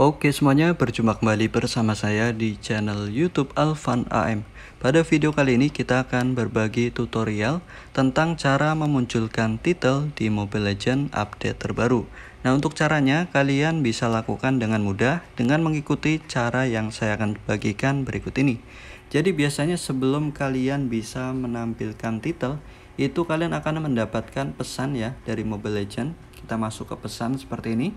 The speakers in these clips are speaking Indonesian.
Oke semuanya, berjumpa kembali bersama saya di channel YouTube Alvan AM. Pada video kali ini kita akan berbagi tutorial tentang cara memunculkan titel di Mobile Legends update terbaru. Nah, untuk caranya kalian bisa lakukan dengan mudah dengan mengikuti cara yang saya akan bagikan berikut ini. Jadi biasanya sebelum kalian bisa menampilkan titel, itu kalian akan mendapatkan pesan ya dari Mobile Legends. Kita masuk ke pesan seperti ini.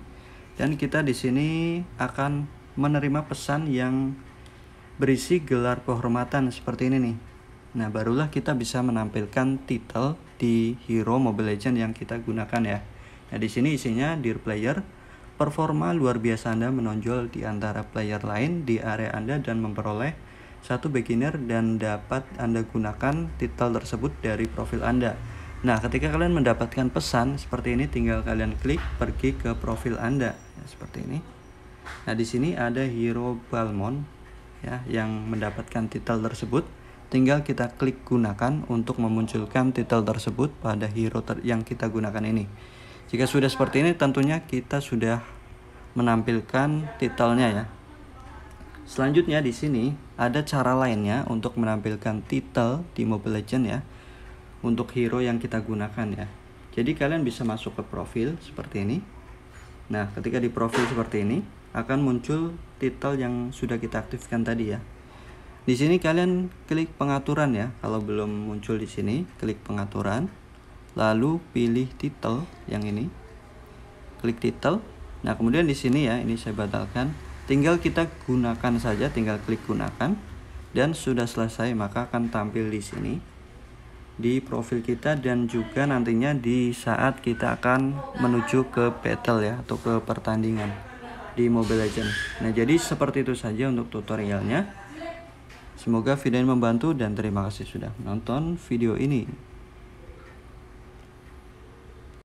Dan kita di sini akan menerima pesan yang berisi gelar kehormatan seperti ini nih. Nah, barulah kita bisa menampilkan title di hero Mobile Legend yang kita gunakan ya. Nah, di sini isinya Dear Player, performa luar biasa Anda menonjol di antara player lain di area Anda dan memperoleh satu beginner dan dapat Anda gunakan title tersebut dari profil Anda. Nah, ketika kalian mendapatkan pesan seperti ini, tinggal kalian klik pergi ke profil Anda, ya, seperti ini. Nah, di sini ada Hero Balmon ya yang mendapatkan titel tersebut. Tinggal kita klik gunakan untuk memunculkan titel tersebut pada hero ter yang kita gunakan ini. Jika sudah seperti ini, tentunya kita sudah menampilkan titelnya ya. Selanjutnya di sini ada cara lainnya untuk menampilkan titel di Mobile Legends ya untuk hero yang kita gunakan ya jadi kalian bisa masuk ke profil seperti ini nah ketika di profil seperti ini akan muncul title yang sudah kita aktifkan tadi ya di sini kalian klik pengaturan ya kalau belum muncul di sini klik pengaturan lalu pilih title yang ini klik title. nah kemudian di sini ya ini saya batalkan tinggal kita gunakan saja tinggal klik gunakan dan sudah selesai maka akan tampil di sini di profil kita dan juga nantinya di saat kita akan menuju ke battle ya atau ke pertandingan di Mobile Legends. Nah, jadi seperti itu saja untuk tutorialnya. Semoga video ini membantu dan terima kasih sudah menonton video ini.